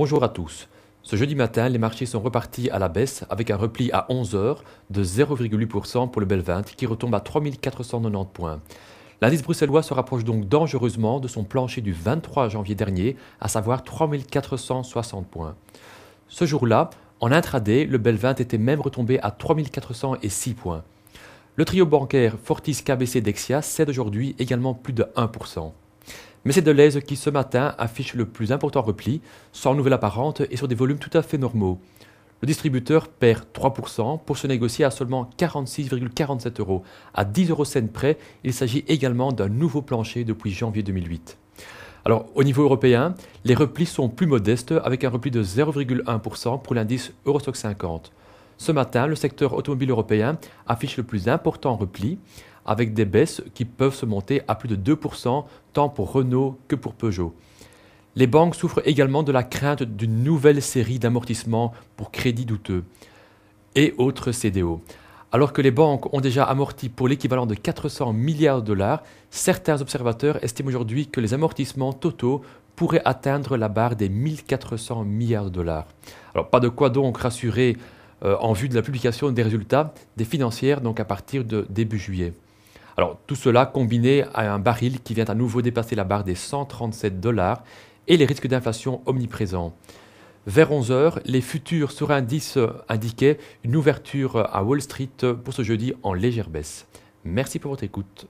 Bonjour à tous. Ce jeudi matin, les marchés sont repartis à la baisse avec un repli à 11h de 0,8% pour le Bel 20 qui retombe à 3490 points. L'indice bruxellois se rapproche donc dangereusement de son plancher du 23 janvier dernier, à savoir 3460 points. Ce jour-là, en intraday, le Bel 20 était même retombé à 3406 points. Le trio bancaire Fortis KBC Dexia cède aujourd'hui également plus de 1%. Mais c'est Deleuze qui ce matin affiche le plus important repli, sans nouvelle apparente et sur des volumes tout à fait normaux. Le distributeur perd 3% pour se négocier à seulement 46,47 euros. À 10 euros près, il s'agit également d'un nouveau plancher depuis janvier 2008. Alors, au niveau européen, les replis sont plus modestes avec un repli de 0,1% pour l'indice Eurostock 50. Ce matin, le secteur automobile européen affiche le plus important repli avec des baisses qui peuvent se monter à plus de 2% tant pour Renault que pour Peugeot. Les banques souffrent également de la crainte d'une nouvelle série d'amortissements pour crédits douteux et autres CDO. Alors que les banques ont déjà amorti pour l'équivalent de 400 milliards de dollars, certains observateurs estiment aujourd'hui que les amortissements totaux pourraient atteindre la barre des 1400 milliards de dollars. Alors pas de quoi donc rassurer euh, en vue de la publication des résultats des financières donc à partir de début juillet. Alors tout cela combiné à un baril qui vient à nouveau dépasser la barre des 137 dollars et les risques d'inflation omniprésents. Vers 11h, les futurs sur indice indiquaient une ouverture à Wall Street pour ce jeudi en légère baisse. Merci pour votre écoute.